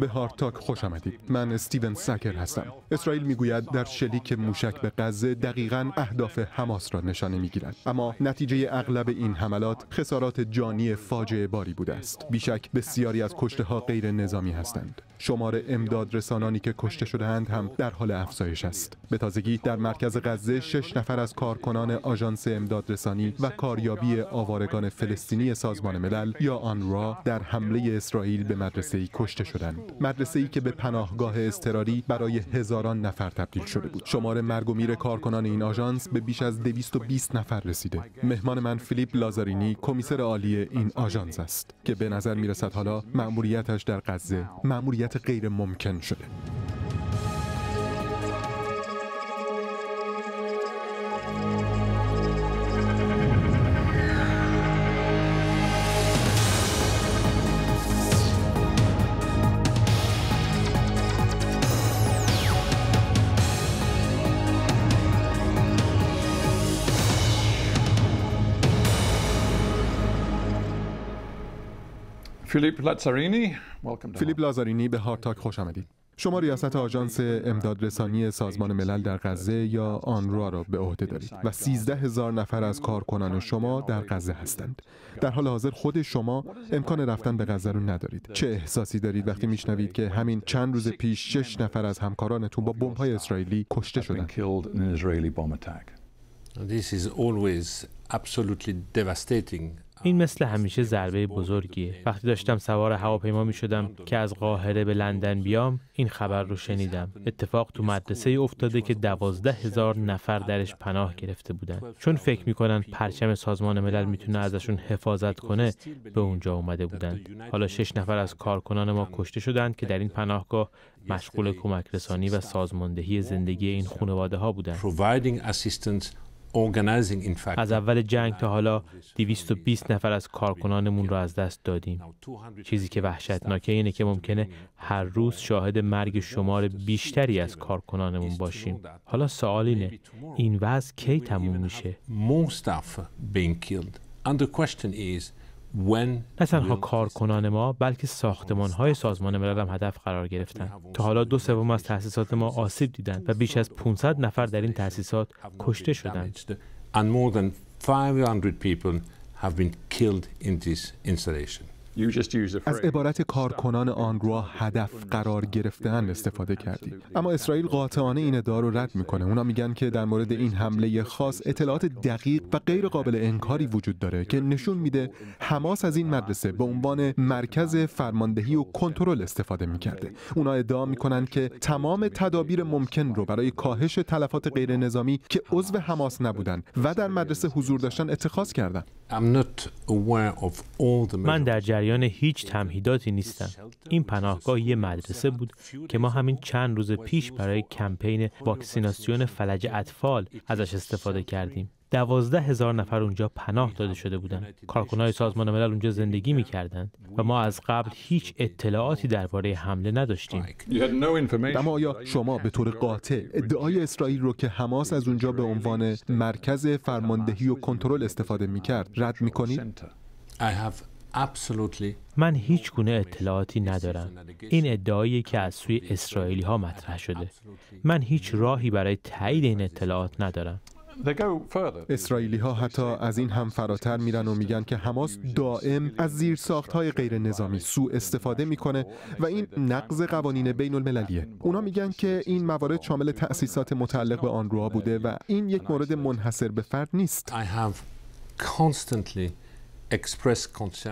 به هارتاک خوش آمدید من استیون سکر هستم اسرائیل میگوید در شلیک موشک به غزه دقیقا اهداف حماس را نشانه میگیرد اما نتیجه اغلب این حملات خسارات جانی فاجعه باری بوده است بیشک بسیاری از کشته ها غیر نظامی هستند شمار امدادرسانانی که کشته شدهاند هم در حال افزایش است به تازگی در مرکز غزه شش نفر از کارکنان آژانس امدادرسانی و کاریابی آوارگان فلسطینی سازمان ملل یا آنرا در حمله اسرائیل به مدرسه ای کشته شدند مدرسه ای که به پناهگاه اضطراری برای هزاران نفر تبدیل شده بود شمار مرگ و میر کارکنان این آژانس به بیش از 220 نفر رسیده مهمان من فیلیپ لازارینی کمیسر عالی این آژانس است که به نظر میرسد حالا مأموریتش در غزه مأموریت غیر ممکن شده فیلیپ لازارینی فیلیپ لازارینی به هارتاک خوش آمدید شما ریاست آژانس امدادرسانی سازمان ملل در غزه یا آن را به عهده دارید و 13 هزار نفر از کارکنان شما در غزه هستند. در حال حاضر خود شما امکان رفتن به غزه رو ندارید. چه احساسی دارید وقتی میشنوید که همین چند روز پیش شش نفر از همکارانتون با بمب‌های اسرائیلی کشته شدند؟ This is always absolutely devastating این مثل همیشه ضربه بزرگیه وقتی داشتم سوار هواپیما می شدم که از قاهره به لندن بیام این خبر رو شنیدم اتفاق تو مدرسه ای افتاده که دوازده هزار نفر درش پناه گرفته بودن چون فکر میکنن پرچم سازمان ملل میتونه ازشون حفاظت کنه به اونجا اومده بودند حالا شش نفر از کارکنان ما کشته شدند که در این پناهگاه مشغول کمک رسانی و سازماندهی زندگی این خانواده ها بودند از اول جنگ تا حالا 220 نفر از کارکنانمون را از دست دادیم. چیزی که وحشتناکه اینه که ممکنه هر روز شاهد مرگ شمار بیشتری از کارکنانمون باشیم. حالا سوال اینه این وضع کی تموم میشه؟ نه تنها کارکنان ما بلکه ساختمان های سازمان ملل هم هدف قرار گرفتن. تا حالا دو سوم از تأسیسات ما آسیب دیدن و بیش از 500 نفر در این تأسیسات کشته شدند and more than 500 people have been killed in this installation. از عبارت کارکنان آن را هدف قرار گرفتن استفاده کردی اما اسرائیل قاطعانه این ادعا رو رد میکنه اونا میگن که در مورد این حمله خاص اطلاعات دقیق و غیر قابل انکاری وجود داره که نشون میده حماس از این مدرسه به عنوان مرکز فرماندهی و کنترل استفاده میکرده اونا ادعا میکنن که تمام تدابیر ممکن رو برای کاهش تلفات غیر نظامی که عضو حماس نبودن و در مدرسه حضور داشتن اتخاذ کردن من در جریان هیچ تمهیداتی نیستند. این پناهگاه یه مدرسه بود که ما همین چند روز پیش برای کمپین واکسیناسیون فلج اطفال ازش استفاده کردیم دوازده هزار نفر اونجا پناه داده شده بودند. کارکنهای سازمان ملل اونجا زندگی می کردند و ما از قبل هیچ اطلاعاتی درباره حمله نداشتیم. اما آیا شما به طور قاطع ادعای اسرائیل رو که حماس از اونجا به عنوان مرکز فرماندهی و کنترل استفاده می کرد رد می کنید؟ من هیچ گونه اطلاعاتی ندارم. این ادعایی که از سوی اسرائیلی ها مطرح شده. من هیچ راهی برای تایید این اطلاعات ندارم. اسرائیلی ها حتی از این هم فراتر میرن و میگن که حماس دائم از زیر ساخت های غیر نظامی سوء استفاده میکنه و این نقض قوانین بین المللیه اونا میگن که این موارد شامل تأسیسات متعلق به آن بوده و این یک مورد منحصر به فرد نیست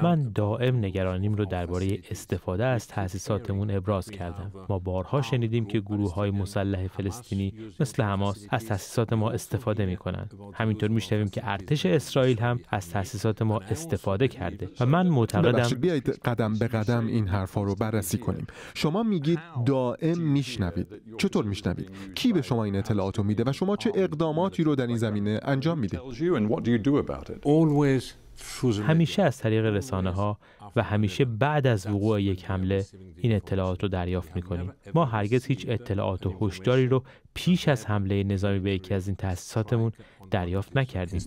من دائم نگرانیم رو درباره استفاده از تأسیساتمون ابراز کردم ما بارها شنیدیم که گروه های مسلح فلسطینی مثل حماس از تأسیسات ما استفاده می همینطور میشنویم که ارتش اسرائیل هم از تأسیسات ما استفاده کرده و من معتقدم بیایید قدم به قدم این حرفا رو بررسی کنیم شما میگید دائم میشنوید چطور میشنوید کی به شما این اطلاعات رو میده و شما چه اقداماتی رو در این زمینه انجام میده؟ همیشه از طریق رسانه ها و همیشه بعد از وقوع یک حمله این اطلاعات رو دریافت میکنیم ما هرگز هیچ اطلاعات و هشداری رو پیش از حمله نظامی به یکی از این تأسیساتمون دریافت نکردیم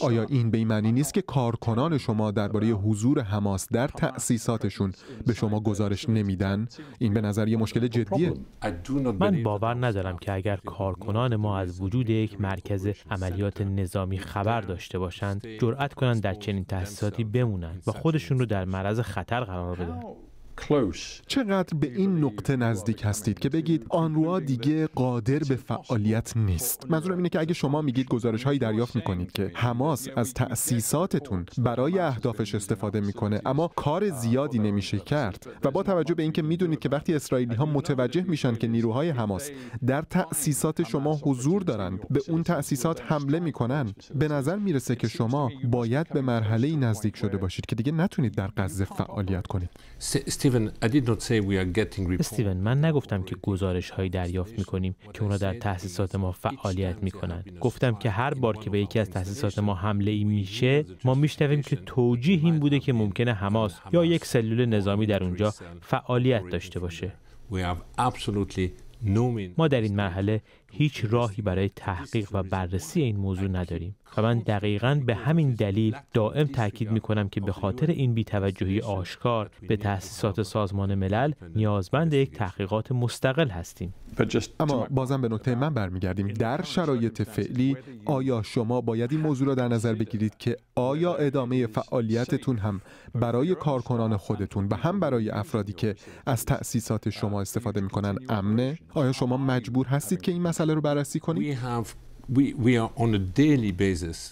آیا این به این معنی نیست که کارکنان شما درباره حضور حماس در تأسیساتشون به شما گزارش نمیدن؟ این به نظر یه مشکل جدیه. من باور ندارم که اگر کارکنان ما از وجود یک مرکز عملیات نظامی خبر داشته باشند، جرأت کنند در چنین تأسیساتی بمونند و خودشون رو در معرض خطر قرار بدن. چقدر به این نقطه نزدیک هستید که بگید آنروا دیگه قادر به فعالیت نیست منظورم اینه که اگه شما میگید گزارش هایی دریافت میکنید که حماس از تأسیساتتون برای اهدافش استفاده میکنه اما کار زیادی نمیشه کرد و با توجه به اینکه میدونید که وقتی اسرائیلی ها متوجه میشن که نیروهای حماس در تأسیسات شما حضور دارند به اون تأسیسات حمله میکنن به نظر میرسه که شما باید به مرحله نزدیک شده باشید که دیگه نتونید در غزه فعالیت کنید استیون من نگفتم که گزارش هایی دریافت می کنیم که اونا در تحسیصات ما فعالیت می کنند. گفتم که هر بار که به یکی از تحسیصات ما حمله ای میشه ما میشنویم که توجیه این بوده که ممکنه حماس یا یک سلول نظامی در اونجا فعالیت داشته باشه. ما در این مرحله هیچ راهی برای تحقیق و بررسی این موضوع نداریم. و من دقیقا به همین دلیل دائم تاکید می کنم که به خاطر این بیتوجهی آشکار به تأسیسات سازمان ملل نیازمند یک تحقیقات مستقل هستیم اما بازم به نکته من برمیگردیم در شرایط فعلی آیا شما باید این موضوع را در نظر بگیرید که آیا ادامه فعالیتتون هم برای کارکنان خودتون و هم برای افرادی که از تأسیسات شما استفاده میکنن امنه آیا شما مجبور هستید که این مسئله رو بررسی کنید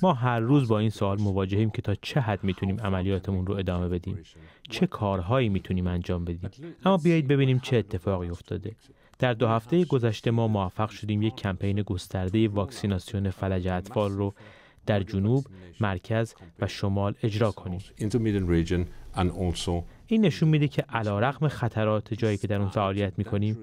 ما هر روز با این سوال مواجهیم که تا چه حد میتونیم عملیاتمون رو ادامه بدیم چه کارهایی میتونیم انجام بدیم اما بیایید ببینیم چه اتفاقی افتاده در دو هفته گذشته ما موفق شدیم یک کمپین گسترده واکسیناسیون فلج اطفال رو در جنوب، مرکز و شمال اجرا کنیم. این نشون میده که رقم خطرات جایی که در اون فعالیت میکنیم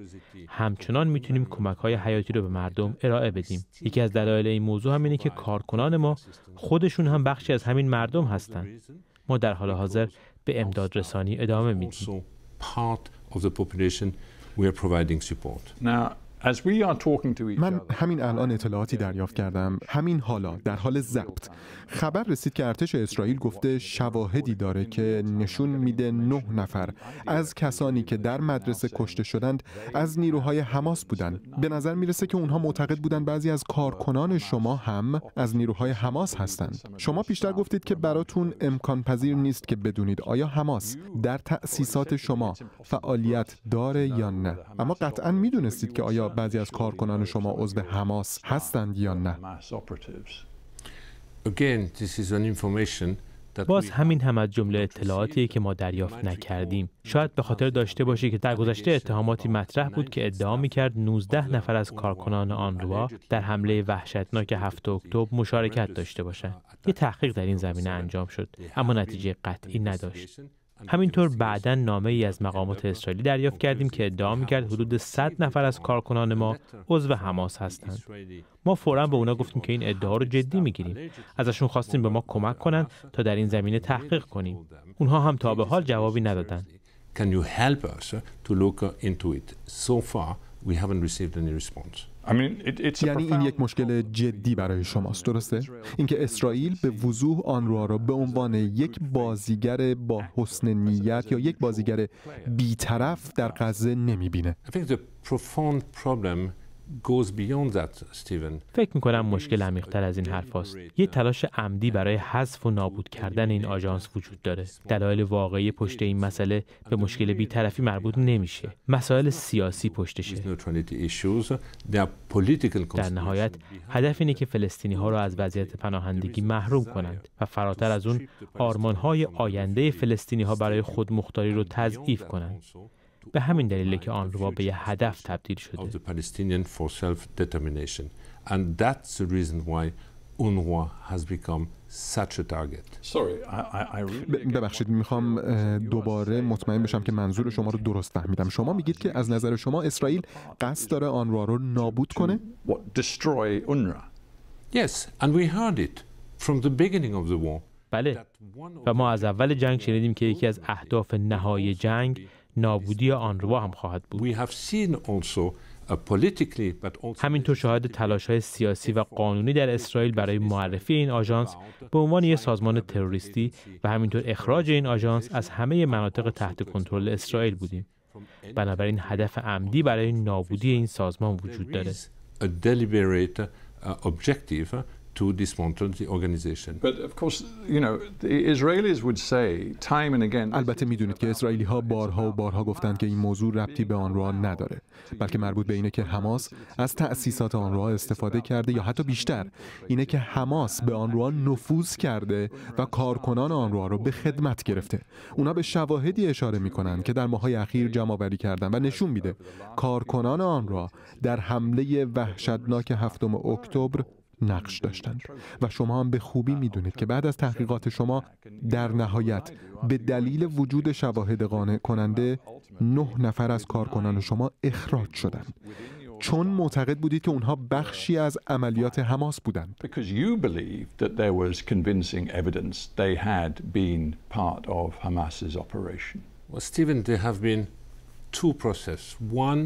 همچنان میتونیم کمک های حیاتی رو به مردم ارائه بدیم یکی از دلایل این موضوع هم اینه که کارکنان ما خودشون هم بخشی از همین مردم هستند. ما در حال حاضر به امداد رسانی ادامه میدیم من همین الان اطلاعاتی دریافت کردم همین حالا در حال ضبط خبر رسید که ارتش اسرائیل گفته شواهدی داره که نشون میده نه نفر از کسانی که در مدرسه کشته شدند از نیروهای حماس بودند به نظر میرسه که اونها معتقد بودند بعضی از کارکنان شما هم از نیروهای حماس هستند شما بیشتر گفتید که براتون امکان پذیر نیست که بدونید آیا حماس در تأسیسات شما فعالیت داره یا نه اما قطعا میدونستید که آیا بعضی از کارکنان شما عضو حماس هستند یا نه؟ باز همین هم از جمله اطلاعاتی که ما دریافت نکردیم شاید به خاطر داشته باشی که در گذشته اتهاماتی مطرح بود که ادعا میکرد 19 نفر از کارکنان آنروا در حمله وحشتناک 7 اکتبر مشارکت داشته باشند یه تحقیق در این زمینه انجام شد اما نتیجه قطعی نداشت همینطور بعدا نامه ای از مقامات اسرائیلی دریافت کردیم که ادعا میکرد حدود 100 نفر از کارکنان ما عضو حماس هستند. ما فورا به اونا گفتیم که این ادعا رو جدی میگیریم. ازشون خواستیم به ما کمک کنند تا در این زمینه تحقیق کنیم. اونها هم تا به حال جوابی ندادن. یعنی این یک مشکل جدی برای شماست درسته اینکه اسرائیل به وضوح آن را به عنوان یک بازیگر با حسن نیت یا یک بازیگر بیطرف در غزه نمیبینه فکر می کنم مشکل عمیقتر از این حرف هست. یه تلاش عمدی برای حذف و نابود کردن این آژانس وجود داره. دلایل واقعی پشت این مسئله به مشکل بیطرفی مربوط نمیشه. مسائل سیاسی پشتشه. در نهایت هدف اینه که فلسطینی ها را از وضعیت پناهندگی محروم کنند و فراتر از اون آرمان های آینده فلسطینی ها برای خودمختاری رو تضعیف کنند. به همین دلیل که آن به یه هدف تبدیل شده ببخشید میخوام دوباره مطمئن بشم که منظور شما رو درست فهمیدم شما میگید که از نظر شما اسرائیل قصد داره آنرا رو نابود کنه بله و ما از اول جنگ شنیدیم که یکی از اهداف نهای جنگ نابودی آن روا هم خواهد بود. همینطور شاهد تلاش های سیاسی و قانونی در اسرائیل برای معرفی این آژانس به عنوان یک سازمان تروریستی و همینطور اخراج این آژانس از همه مناطق تحت کنترل اسرائیل بودیم. بنابراین هدف عمدی برای نابودی این سازمان وجود دارد. to dismantle the organization. But of course, you know, the Israelis would say time and again البته میدونید که اسرائیلی ها بارها و بارها گفتند که این موضوع ربطی به آن را نداره بلکه مربوط به اینه که حماس از تأسیسات آن را استفاده کرده یا حتی بیشتر اینه که حماس به آن را نفوذ کرده و کارکنان آن را رو به خدمت گرفته اونا به شواهدی اشاره میکنن که در ماهای اخیر جمع آوری کردن و نشون میده کارکنان آن را در حمله وحشتناک هفتم اکتبر نقش داشتند و شما هم به خوبی میدونید که بعد از تحقیقات شما در نهایت به دلیل وجود شواهد قانع کننده نه نفر از کارکنان شما اخراج شدند چون معتقد بودید که اونها بخشی از عملیات حماس بودند Well, Stephen, there have been two processes. One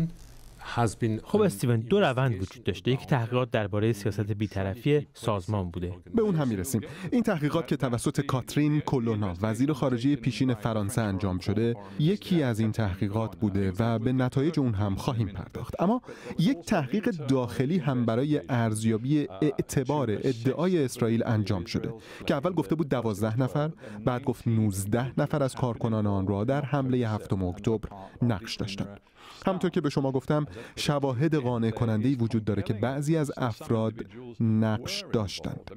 خب استیون دو روند وجود داشته یک تحقیقات درباره سیاست بیطرفی سازمان بوده به اون هم میرسیم این تحقیقات که توسط کاترین کولونا وزیر خارجه پیشین فرانسه انجام شده یکی از این تحقیقات بوده و به نتایج اون هم خواهیم پرداخت اما یک تحقیق داخلی هم برای ارزیابی اعتبار ادعای اسرائیل انجام شده که اول گفته بود دوازده نفر بعد گفت 19 نفر از کارکنان آن را در حمله هفتم اکتبر نقش داشتند همطور که به شما گفتم شواهد قانع کننده وجود داره که بعضی از افراد نقش داشتند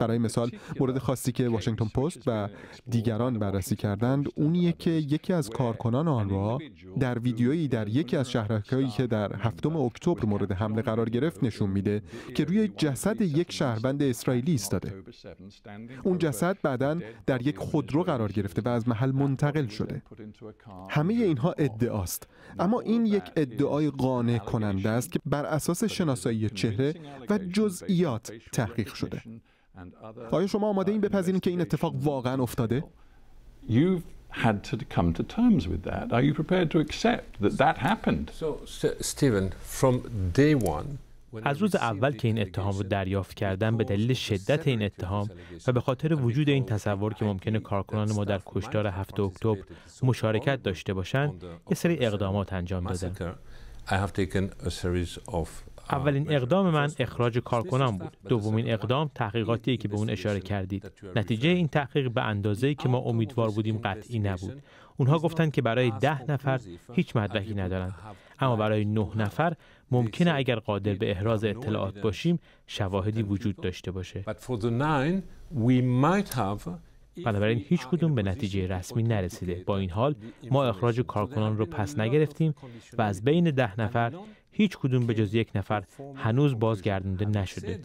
برای مثال مورد خاصی که واشنگتن پست و دیگران بررسی کردند اونیه که یکی از کارکنان آن را در ویدیویی در یکی از شهرکهایی که در هفتم اکتبر مورد حمله قرار گرفت نشون میده که روی جسد یک شهروند اسرائیلی ایستاده اون جسد بعدا در یک خودرو قرار گرفته و از محل منتقل شده همه اینها ادعاست اما این یک ادعای قانع کننده است که بر اساس شناسایی چهره و جزئیات تحقیق شده آیا شما آماده این بپذیرید که این اتفاق واقعا افتاده؟ از روز اول که این اتهام رو دریافت کردم به دلیل شدت این اتهام و به خاطر وجود این تصور که ممکنه کارکنان ما در کشتار 7 اکتبر مشارکت داشته باشند، یه سری اقدامات انجام دادم. Uh, اولین اقدام من اخراج کارکنان بود. دومین اقدام تحقیقاتی که به اون اشاره کردید. نتیجه این تحقیق به اندازه که ما امیدوار بودیم قطعی نبود. اونها گفتند که برای ده نفر هیچ مدرکی ندارند. اما برای نه نفر ممکنه اگر قادر به احراز اطلاعات باشیم شواهدی وجود داشته باشه. بنابراین هیچ کدوم به نتیجه رسمی نرسیده با این حال ما اخراج کارکنان رو پس نگرفتیم و از بین ده نفر هیچ کدوم به جز یک نفر هنوز بازگردنده نشده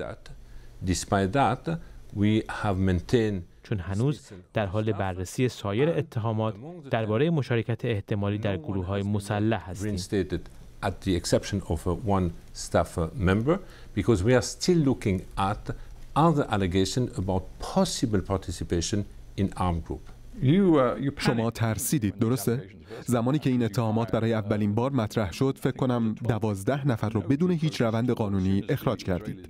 چون هنوز در حال بررسی سایر اتهامات درباره مشارکت احتمالی در گروه های مسلح هستیم. شما ترسیدید درسته؟ زمانی که این اتهامات برای اولین بار مطرح شد فکر کنم دوازده نفر رو بدون هیچ روند قانونی اخراج کردید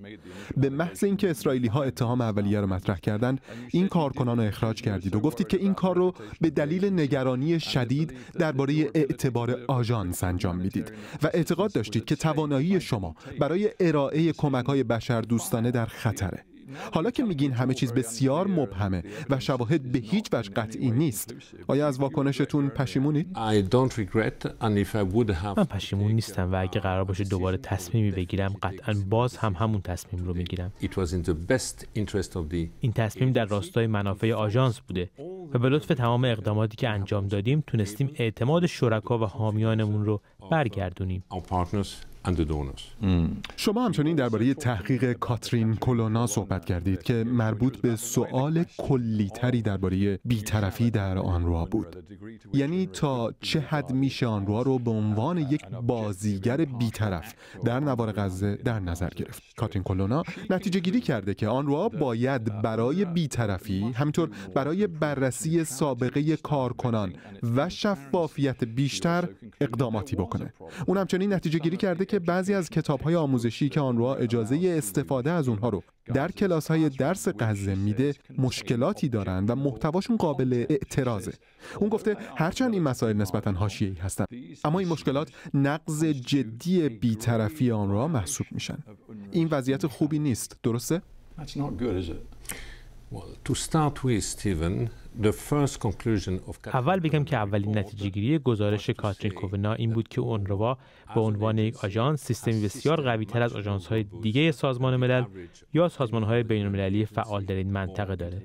به محض اینکه اسرائیلی ها اتهام اولیه رو مطرح کردند این کارکنان رو اخراج کردید و گفتید که این کار رو به دلیل نگرانی شدید درباره اعتبار آژانس انجام میدید و اعتقاد داشتید که توانایی شما برای ارائه کمک های دوستانه در خطره حالا که میگین همه چیز بسیار مبهمه و شواهد به هیچ وجه قطعی نیست آیا از واکنشتون پشیمونید من پشیمون نیستم و اگه قرار باشه دوباره تصمیمی بگیرم قطعا باز هم همون تصمیم رو میگیرم این تصمیم در راستای منافع آژانس بوده و به لطف تمام اقداماتی که انجام دادیم تونستیم اعتماد شرکا و حامیانمون رو برگردونیم شما همچنین درباره تحقیق کاترین کولونا صحبت کردید که مربوط به سؤال کلیتری درباره بیطرفی در آن را بود یعنی تا چه حد میشه را رو به عنوان یک بازیگر بیطرف در نوار غزه در نظر گرفت کاترین کولونا نتیجه گیری کرده که آن را باید برای بیطرفی همینطور برای بررسی سابقه کارکنان و شفافیت بیشتر اقداماتی بکنه اون همچنین نتیجه گیری کرده که که بعضی از کتاب‌های آموزشی که آن را اجازه استفاده از اونها رو در کلاس های درس قزه میده مشکلاتی دارند و محتواشون قابل اعتراضه اون گفته هرچند این مسائل نسبتا حاشیه‌ای هستند اما این مشکلات نقض جدی بیطرفی آن را محسوب میشن این وضعیت خوبی نیست درسته اول بگم که اولین نتیجهگیری گزارش کاترین کوونا این بود که اونروا به عنوان یک آژانس سیستمی بسیار قوی تر از آژانس های دیگه سازمان ملل یا سازمان های بین المللی فعال در این منطقه داره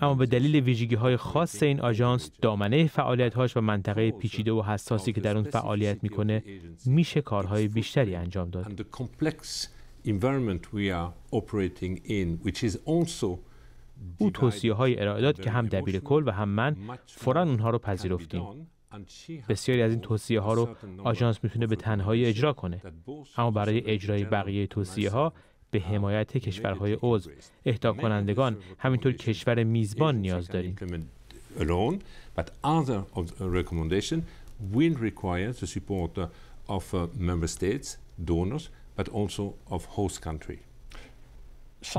اما به دلیل ویژگی های خاص این آژانس دامنه فعالیت هاش و منطقه پیچیده و حساسی که در اون فعالیت میکنه میشه کارهای بیشتری انجام داد او توصیه های ارائه داد که هم دبیر کل و هم من فورا اونها رو پذیرفتیم بسیاری از این توصیه ها رو آژانس میتونه به تنهایی اجرا کنه اما برای اجرای بقیه توصیه ها به حمایت کشورهای عضو اهدا کنندگان همینطور کشور میزبان نیاز داریم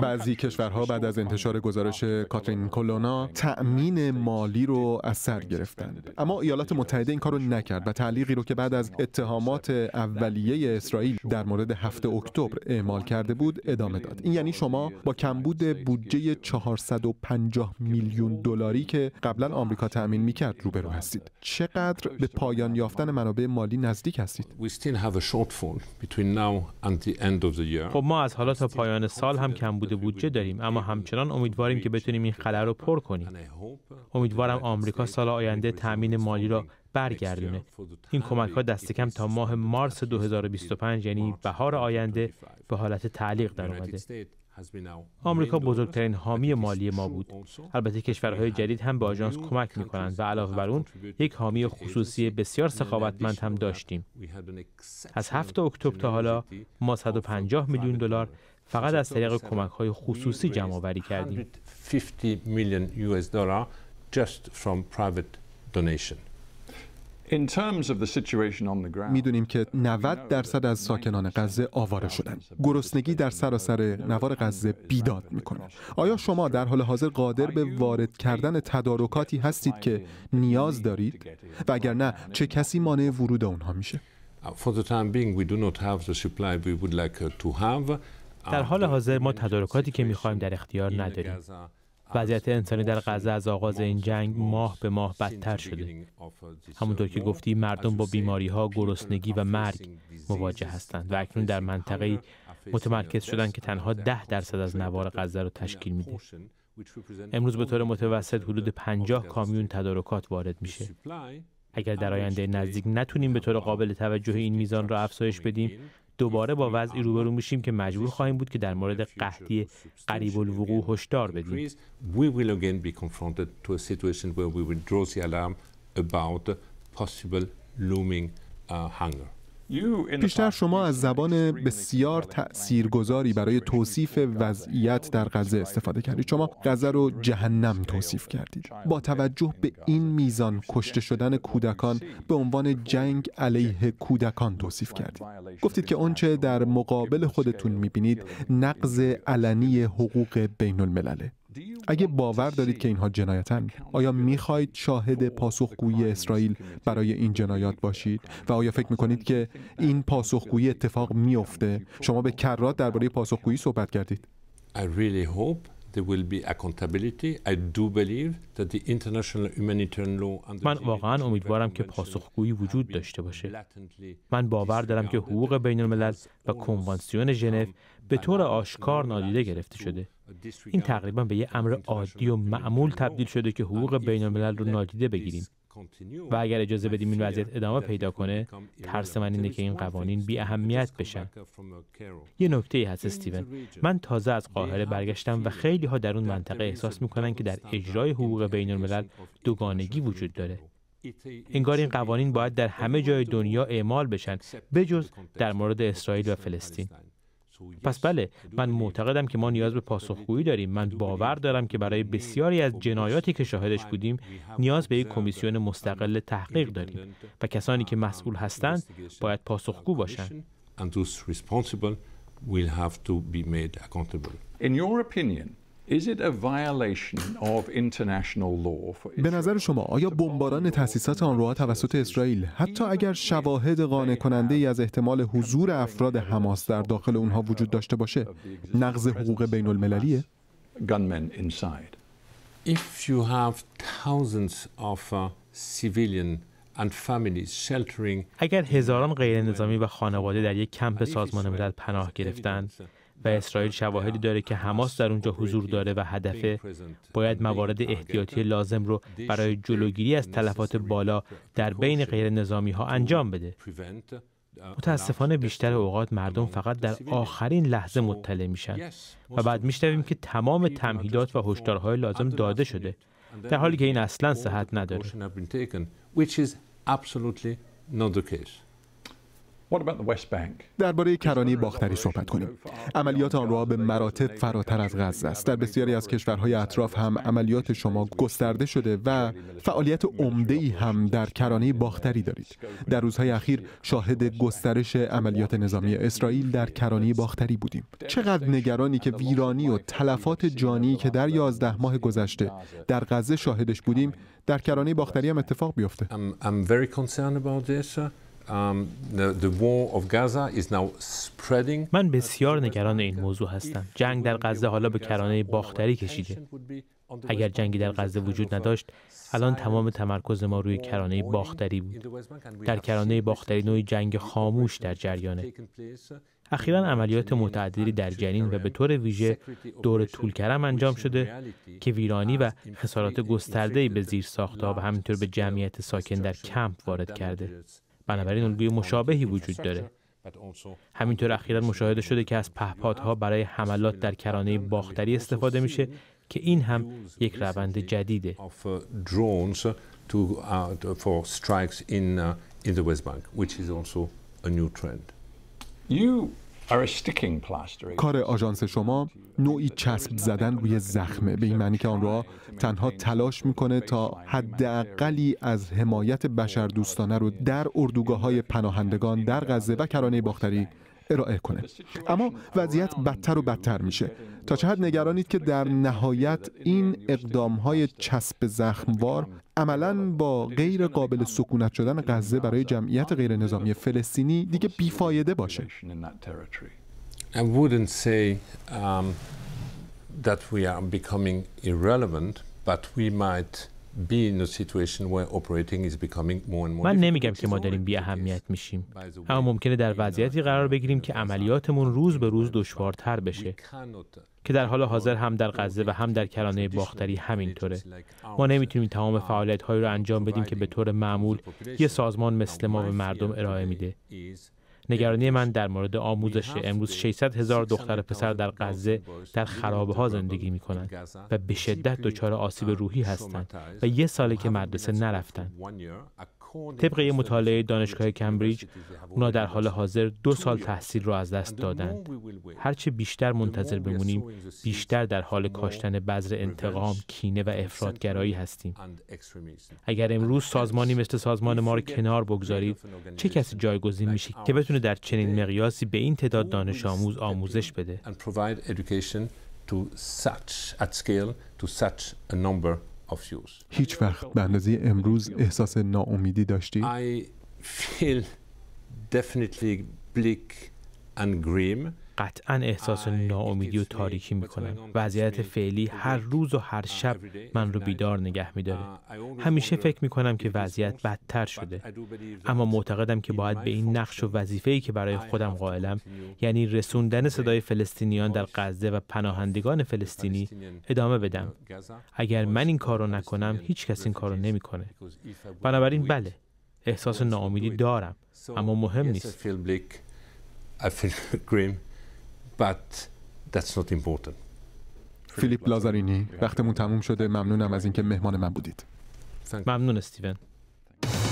بعضی کشورها بعد از انتشار گزارش کاترین کلونا تأمین یعنی مالی رو از سر گرفتند اما ایالات متحده این کار رو نکرد و تعلیقی رو که بعد از اتهامات اولیه اسرائیل در مورد هفته اکتبر اعمال کرده بود ادامه داد این یعنی شما با کمبود بودجه 450 میلیون دلاری که قبلا آمریکا تأمین میکرد روبرو هستید چقدر به پایان یافتن منابع مالی نزدیک هستید خب ما از حالا تا پایان سال هم بوده بودجه داریم اما همچنان امیدواریم که بتونیم این خلا رو پر کنیم امیدوارم آمریکا سال آینده تامین مالی را برگردونه این کمک ها دست کم تا ماه مارس 2025 یعنی بهار آینده به حالت تعلیق در اومده آمریکا بزرگترین حامی مالی ما بود البته کشورهای جدید هم به آژانس کمک می کنند و علاوه بر اون یک حامی خصوصی بسیار سخاوتمند هم داشتیم از 7 اکتبر تا حالا ما 150 میلیون دلار فقط از طریق کمک های خصوصی جمع آوری کردیم. 50 from میدونیم که 90 درصد از ساکنان غزه آواره شدن گرسنگی در سراسر نوار غزه بیداد میکنه. آیا شما در حال حاضر قادر به وارد کردن تدارکاتی هستید که نیاز دارید؟ و اگر نه چه کسی مانع ورود اونها میشه؟ uh, For the time being we do not have the supply we would like uh, to have. در حال حاضر ما تدارکاتی که میخوایم در اختیار نداریم وضعیت انسانی در غزه از آغاز این جنگ ماه به ماه بدتر شده همونطور که گفتی مردم با بیماری ها گرسنگی و مرگ مواجه هستند و اکنون در منطقه متمرکز شدند که تنها ده درصد از نوار غزه را تشکیل میده امروز به طور متوسط حدود 50 کامیون تدارکات وارد میشه اگر در آینده نزدیک نتونیم به طور قابل توجه این میزان را افزایش بدیم دوباره با وضعی روبرو میشیم که مجبور خواهیم بود که در مورد قحطی قریب الوقوع هشدار بدیم پیشتر شما از زبان بسیار تاثیرگذاری برای توصیف وضعیت در غزه استفاده کردید شما غزه رو جهنم توصیف کردید با توجه به این میزان کشته شدن کودکان به عنوان جنگ علیه کودکان توصیف کردید گفتید که آنچه در مقابل خودتون میبینید نقض علنی حقوق بین الملله اگه باور دارید که اینها جنایتن آیا میخواهید شاهد پاسخگویی اسرائیل برای این جنایات باشید و آیا فکر میکنید که این پاسخگویی اتفاق میافته شما به کرات درباره پاسخگویی صحبت کردید من واقعا امیدوارم که پاسخگویی وجود داشته باشه. من باور دارم که حقوق بین الملل و کنوانسیون ژنو به طور آشکار نادیده گرفته شده. این تقریبا به یه امر عادی و معمول تبدیل شده که حقوق بین الملل رو نادیده بگیریم و اگر اجازه بدیم این وضعیت ادامه پیدا کنه ترس من اینه که این قوانین بی اهمیت بشن یه نکته ای هست استیون من تازه از قاهره برگشتم و خیلی ها در اون منطقه احساس میکنن که در اجرای حقوق بین الملل دوگانگی وجود داره انگار این قوانین باید در همه جای دنیا اعمال بشن بجز در مورد اسرائیل و فلسطین پس بله من معتقدم که ما نیاز به پاسخگویی داریم من باور دارم که برای بسیاری از خب، جنایاتی که شاهدش بودیم نیاز به یک کمیسیون خب، مستقل تحقیق داریم و کسانی که مسئول هستند باید پاسخگو باشند In your opinion, به نظر شما آیا بمباران آن روها توسط اسرائیل حتی اگر شواهد قانع کننده ای از احتمال حضور افراد حماس در داخل اونها وجود داشته باشه نقض حقوق بین المللیه؟ uh, اگر هزاران غیر نظامی و خانواده در یک کمپ سازمان ملل پناه گرفتند و اسرائیل شواهدی داره که حماس در اونجا حضور داره و هدفه باید موارد احتیاطی لازم رو برای جلوگیری از تلفات بالا در بین غیر نظامی ها انجام بده. متاسفانه بیشتر اوقات مردم فقط در آخرین لحظه مطلع میشن و بعد میشنویم که تمام تمهیدات و هشدارهای لازم داده شده در حالی که این اصلا صحت نداره. درباره کرانه باختری صحبت کنیم عملیات آن را به مراتب فراتر از غزه است در بسیاری از کشورهای اطراف هم عملیات شما گسترده شده و فعالیت عمده ای هم در کرانه باختری دارید در روزهای اخیر شاهد گسترش عملیات نظامی اسرائیل در کرانه باختری بودیم چقدر نگرانی که ویرانی و تلفات جانی که در یازده ماه گذشته در غزه شاهدش بودیم در کرانه باختری هم اتفاق بیفته Um, من بسیار نگران این موضوع هستم. جنگ در غزه حالا به کرانه باختری کشیده. اگر جنگی در غزه وجود نداشت، الان تمام تمرکز ما روی کرانه باختری بود. در کرانه باختری نوعی جنگ خاموش در جریانه. اخیرا عملیات متعددی در جنین و به طور ویژه دور طولکرم انجام شده که ویرانی و خسارات گسترده‌ای به زیر ساختها و همینطور به جمعیت ساکن در کمپ وارد کرده. بنابراین الگوی مشابهی وجود داره همینطور اخیرا مشاهده شده که از پهپادها برای حملات در کرانه باختری استفاده میشه که این هم یک روند جدیده You کار آژانس شما نوعی چسب زدن روی زخمه به این معنی که آن را تنها تلاش میکنه تا حداقلی از حمایت بشر دوستانه رو در اردوگاه های پناهندگان در غزه و کرانه باختری ارائه کنه اما وضعیت بدتر و بدتر میشه تا چه حد نگرانید که در نهایت این اقدام های چسب زخموار عملا با غیر قابل سکونت شدن غزه برای جمعیت غیر نظامی فلسطینی دیگه بیفایده باشه um, that we are becoming irrelevant, but we might من نمیگم که ما داریم بی اهمیت میشیم اما ممکنه در وضعیتی قرار بگیریم که عملیاتمون روز به روز دشوارتر بشه که در حال حاضر هم در غزه و هم در کرانه باختری همینطوره ما نمیتونیم تمام uh, فعالیت هایی رو انجام بدیم که به طور معمول یه سازمان مثل ما به مردم ارائه میده نگرانی من در مورد آموزش امروز 600 هزار دختر پسر در غزه در خرابه ها زندگی می کنند و به شدت دچار آسیب روحی هستند و یه ساله که مدرسه نرفتند طبق مطالعه دانشگاه کمبریج اونا در حال حاضر دو سال تحصیل را از دست دادند هرچه بیشتر منتظر بمونیم بیشتر در حال کاشتن بذر انتقام کینه و افرادگرایی هستیم اگر امروز سازمانی مثل سازمان ما رو کنار بگذارید چه کسی جایگزین میشه که بتونه در چنین مقیاسی به این تعداد دانش آموز آموزش بده هیچ وقت به اندازه امروز احساس ناامیدی داشتی؟ I feel definitely bleak and grim. قطعا احساس ناامیدی و تاریکی میکنم وضعیت فعلی هر روز و هر شب من رو بیدار نگه میداره همیشه فکر میکنم که وضعیت بدتر شده اما معتقدم که باید به این نقش و وظیفه‌ای که برای خودم قائلم یعنی رسوندن صدای فلسطینیان در غزه و پناهندگان فلسطینی uh, ادامه بدم اگر من این کارو نکنم هیچ کس این کارو نمیکنه بنابراین بله احساس ناامیدی دارم اما مهم نیست but that's not important. فیلیپ لازارینی وقتمون تموم شده ممنونم از اینکه مهمان من بودید ممنون استیون